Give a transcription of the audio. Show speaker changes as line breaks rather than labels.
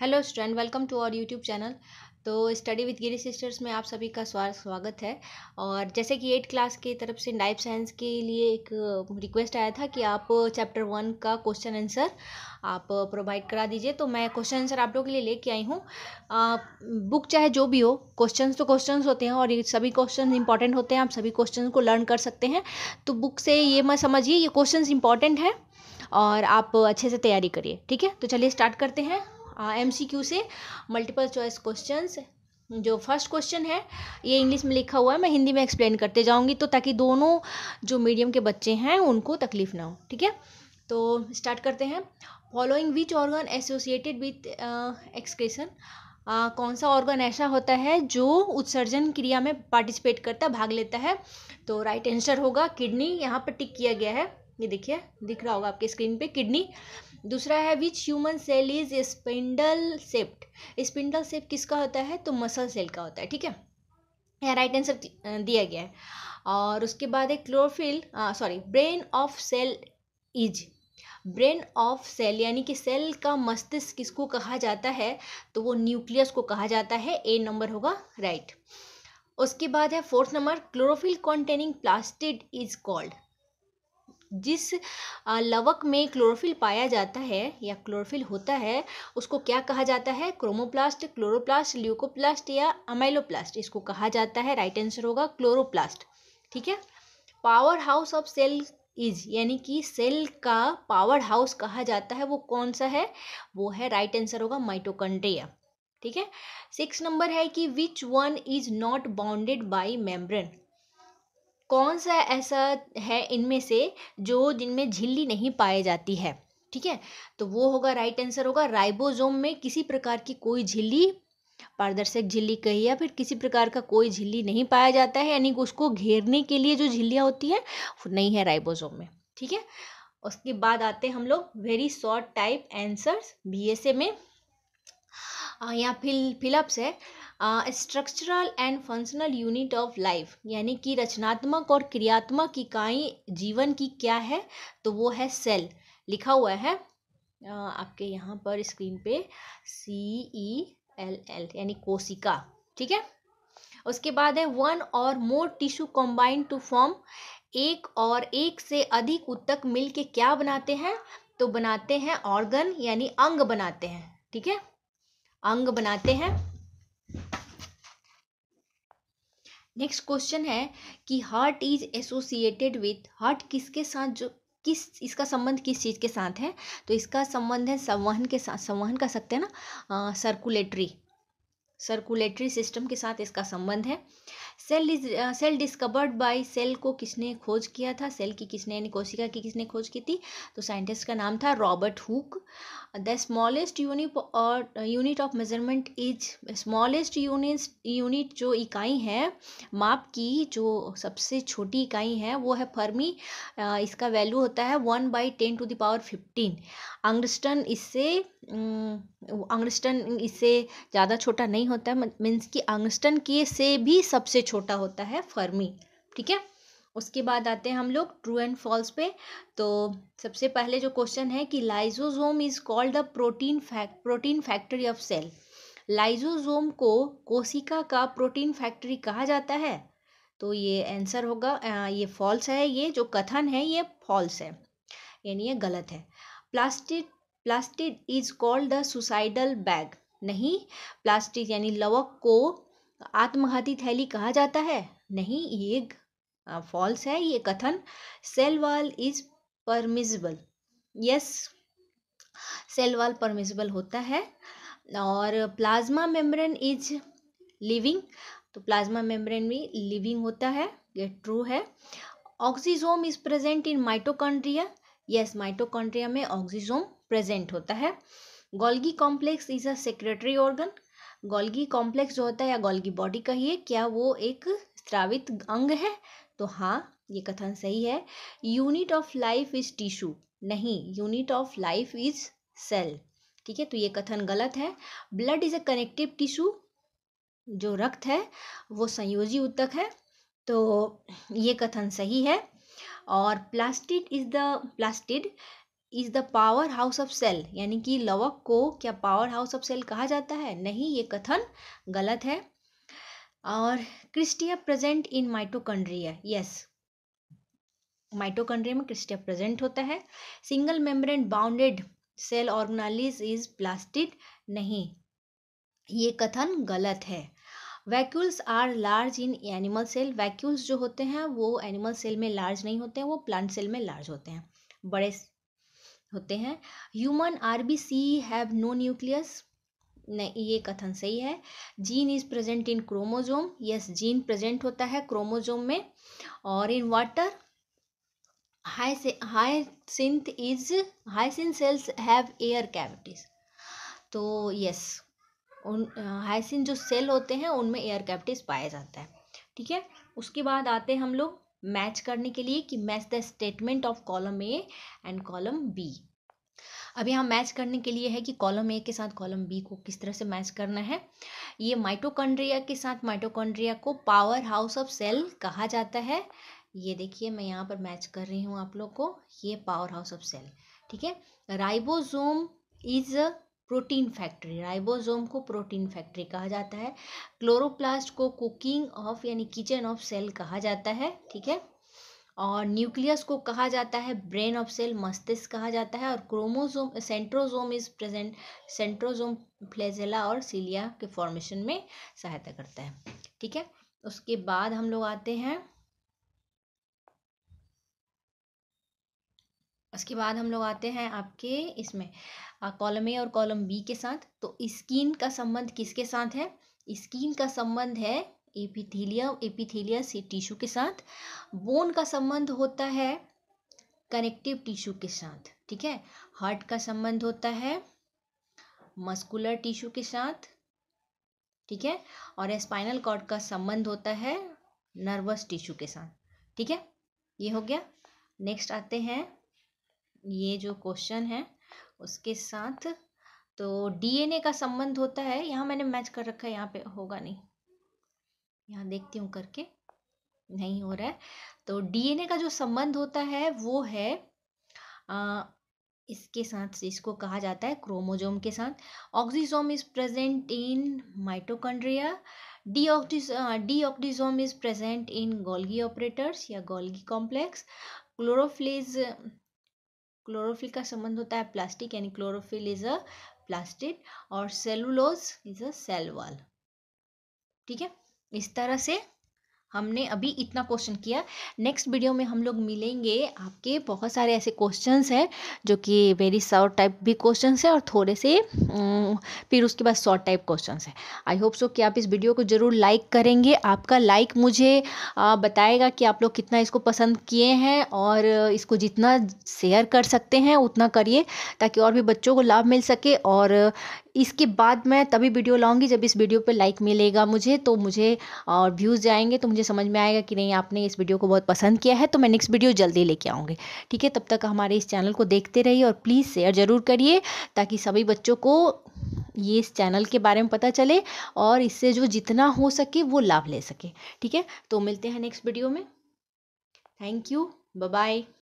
hello student welcome to our YouTube channel तो study with Giri sisters में आप सभी का स्वागत है और जैसे कि एट क्लास की तरफ से लाइफ साइंस के लिए एक रिक्वेस्ट आया था कि आप चैप्टर वन का क्वेश्चन आंसर आप प्रोवाइड करा दीजिए तो मैं क्वेश्चन आंसर आप लोगों के लिए लेके आई हूँ बुक चाहे जो भी हो क्वेश्चन तो क्वेश्चन होते हैं और ये सभी क्वेश्चन इंपॉर्टेंट होते हैं आप सभी क्वेश्चन को लर्न कर सकते हैं तो बुक से ये मैं समझिए ये क्वेश्चन इंपॉर्टेंट हैं और आप अच्छे से तैयारी करिए ठीक है तो चलिए स्टार्ट करते हैं एम सी क्यू से मल्टीपल चॉइस क्वेश्चंस जो फर्स्ट क्वेश्चन है ये इंग्लिश में लिखा हुआ है मैं हिंदी में एक्सप्लेन करते जाऊंगी तो ताकि दोनों जो मीडियम के बच्चे हैं उनको तकलीफ ना हो ठीक है तो स्टार्ट करते हैं following which organ associated with excretion कौन सा ऑर्गन ऐसा होता है जो उत्सर्जन क्रिया में पार्टिसिपेट करता भाग लेता है तो राइट आंसर होगा किडनी यहाँ पर टिक किया गया है ये देखिए दिख रहा होगा आपके स्क्रीन पे किडनी दूसरा है which human cell is spindle shaped spindle shaped किसका होता है तो मसल सेल का होता है ठीक है यहाँ राइट आंसर दिया गया है और उसके बाद है chlorophyll sorry brain of cell is brain of cell यानी कि सेल का मस्तिष्क किसको कहा जाता है तो वो न्यूक्लियस को कहा जाता है ए नंबर होगा राइट उसके बाद है fourth number chlorophyll containing plastid is called जिस लवक में क्लोरोफिल पाया जाता है या क्लोरोफिल होता है उसको क्या कहा जाता है क्रोमोप्लास्ट क्लोरोप्लास्ट ल्यूकोप्लास्ट या अमाइलोप्लास्ट इसको कहा जाता है राइट आंसर होगा क्लोरोप्लास्ट ठीक है power house of cell is यानी कि सेल का पावर हाउस कहा जाता है वो कौन सा है वो है राइट right आंसर होगा माइटोकंड्रिया ठीक है सिक्स नंबर है कि which one is not bounded by membrane कौन सा ऐसा है इनमें से जो जिनमें झिल्ली नहीं पाई जाती है ठीक है तो वो होगा राइट आंसर होगा राइबोसोम में किसी प्रकार की कोई झिल्ली पारदर्शक झिल्ली कही या फिर किसी प्रकार का कोई झिल्ली नहीं पाया जाता है यानी उसको घेरने के लिए जो झिल्लियाँ होती हैं वो नहीं है राइबोसोम में ठीक है उसके बाद आते हैं हम लोग very short type answers BSA में या फिल फिलअप्स है structural and functional unit of life यानी कि रचनात्मक और क्रियात्मक इकाई जीवन की क्या है तो वो है सेल लिखा हुआ है आ, आपके यहाँ पर स्क्रीन पे सी ई एल एल यानी कोशिका ठीक है उसके बाद है one or more tissue combine to form एक और एक से अधिक उत्तक मिलके क्या बनाते हैं तो बनाते हैं ऑर्गन यानी अंग बनाते हैं ठीक है अंग बनाते हैं नेक्स्ट क्वेश्चन है कि heart is associated with heart किसके साथ जो किस इसका संबंध किस चीज़ के साथ है तो इसका संबंध है संवहन के साथ संवहन कर सकते हैं ना सर्कुलेटरी सर्कुलेटरी सिस्टम के साथ इसका संबंध है cell is cell discovered by cell को किसने खोज किया था सेल की किसने यानी कोशिका की किसने खोज की थी तो साइंटिस्ट का नाम था Robert Hooke the smallest unit और unit of measurement is smallest unit unit जो इकाई है माप की जो सबसे छोटी इकाई है वो है फर्मी इसका वैल्यू होता है one by ten to the power fifteen angstrom इससे अंगस्टन इससे ज़्यादा छोटा नहीं होता है मीन्स कि अंगस्टन के से भी सबसे छोटा होता है फर्मी ठीक है उसके बाद आते हैं हम लोग ट्रू एंड फॉल्स पे तो सबसे पहले जो क्वेश्चन है कि lysosome is called a protein fact protein factory of cell lysosome को कोशिका का प्रोटीन फैक्ट्री कहा जाता है तो ये आंसर होगा ये फॉल्स है ये जो कथन है ये फॉल्स है यानी ये गलत है plastic plastic is called the suicidal bag नहीं प्लास्टिक यानी लवक को आत्मघाती थैली कहा जाता है नहीं ये फॉल्स है ये कथन cell wall is permissible yes cell wall permissible होता है और प्लाज्मा मेम्ब्रेन इज लिविंग तो प्लाज्मा मेम्ब्रेन भी लिविंग होता है ये ट्रू है oxysome is present in mitochondria yes mitochondria में ऑक्सीजोम प्रेजेंट होता है Golgi complex is a secretory organ Golgi complex जो होता है या गोल्गी बॉडी कहिए क्या वो एक स्त्रावित अंग है तो हाँ ये कथन सही है unit of life is tissue नहीं unit of life is cell ठीक है तो ये कथन गलत है blood is a connective tissue जो रक्त है वो संयोजी उत्तक है तो ये कथन सही है और plastid is the plastid is the power house of cell यानी कि लवक को क्या पावर हाउस ऑफ सेल कहा जाता है नहीं ये कथन गलत है और cristae present in mitochondria yes mitochondria में क्रिस्टिया प्रेजेंट होता है single membrane bounded cell organelles is plastid नहीं ये कथन गलत है vacuoles are large in animal cell vacuoles जो होते हैं वो एनिमल सेल में लार्ज नहीं होते हैं वो प्लांट सेल में लार्ज होते हैं बड़े होते हैं human R B C have no nucleus नहीं ये कथन सही है gene is present in chromosome yes gene present होता है क्रोमोजोम में और इन वाटर हाई से hyacinth is hyacinth cells have air cavities तो यस उन हाइसिन जो सेल होते हैं उनमें एयर कैविटीज पाया जाता है ठीक है उसके बाद आते हैं हम लोग मैच करने के लिए कि match the statement of column A and column B अब यहाँ मैच करने के लिए है कि कॉलम ए के साथ कॉलम बी को किस तरह से मैच करना है ये माइटोकॉन्ड्रिया के साथ माइटोकॉन्ड्रिया को पावर हाउस ऑफ सेल कहा जाता है ये देखिए मैं यहाँ पर मैच कर रही हूँ आप लोग को ये पावर हाउस ऑफ सेल ठीक है ribosome is protein factory ribosome को प्रोटीन फैक्ट्री कहा जाता है क्लोरोप्लास्ट को कुकिंग ऑफ यानी किचन ऑफ सेल कहा जाता है ठीक है और न्यूक्लियस को कहा जाता है ब्रेन ऑफ सेल मस्तिष्क कहा जाता है और chromosome centrosome is present centrosome flagella और सीलिया के फॉर्मेशन में सहायता करता है ठीक है उसके बाद हम लोग आते हैं उसके बाद हम लोग आते हैं आपके इसमें कॉलम ए और कॉलम बी के साथ तो स्किन का संबंध किसके साथ है स्किन का संबंध है एपिथीलिया एपिथीलिया से टिश्यू के साथ बोन का संबंध होता है कनेक्टिव टिश्यू के साथ ठीक है हार्ट का संबंध होता है मस्कुलर टिश्यू के साथ ठीक है और स्पाइनल कॉर्ड का संबंध होता है नर्वस टिश्यू के साथ ठीक है ये हो गया नेक्स्ट आते हैं ये जो क्वेश्चन है उसके साथ तो डीएनए का संबंध होता है यहाँ मैंने मैच कर रखा है यहाँ पे होगा नहीं यहाँ देखती हूँ करके नहीं हो रहा है तो डीएनए का जो संबंध होता है वो है आ, इसके साथ इसको कहा जाता है क्रोमोजोम के साथ oxysome is present in mitochondria D oxysome is present in Golgi apparatus या गोल्गी कॉम्प्लेक्स क्लोरोफ्लेज क्लोरोफिल का संबंध होता है प्लास्टिक यानी क्लोरोफिल इज अ प्लास्टिक और cellulose is a cell wall ठीक है इस तरह से हमने अभी इतना क्वेश्चन किया नेक्स्ट वीडियो में हम लोग मिलेंगे आपके बहुत सारे ऐसे क्वेश्चंस हैं जो कि वेरी शॉर्ट टाइप भी क्वेश्चंस हैं और थोड़े से फिर उसके बाद शॉर्ट टाइप क्वेश्चंस हैं आई होप सो कि आप इस वीडियो को ज़रूर लाइक करेंगे आपका लाइक मुझे बताएगा कि आप लोग कितना इसको पसंद किए हैं और इसको जितना शेयर कर सकते हैं उतना करिए ताकि और भी बच्चों को लाभ मिल सके और इसके बाद मैं तभी वीडियो लाऊंगी जब इस वीडियो पे लाइक मिलेगा मुझे तो मुझे और व्यूज़ जाएंगे तो मुझे समझ में आएगा कि नहीं आपने इस वीडियो को बहुत पसंद किया है तो मैं नेक्स्ट वीडियो जल्दी लेके आऊँगी ठीक है तब तक हमारे इस चैनल को देखते रहिए और प्लीज़ शेयर ज़रूर करिए ताकि सभी बच्चों को ये इस चैनल के बारे में पता चले और इससे जो जितना हो सके वो लाभ ले सके ठीक है तो मिलते हैं नेक्स्ट वीडियो में थैंक यू बाय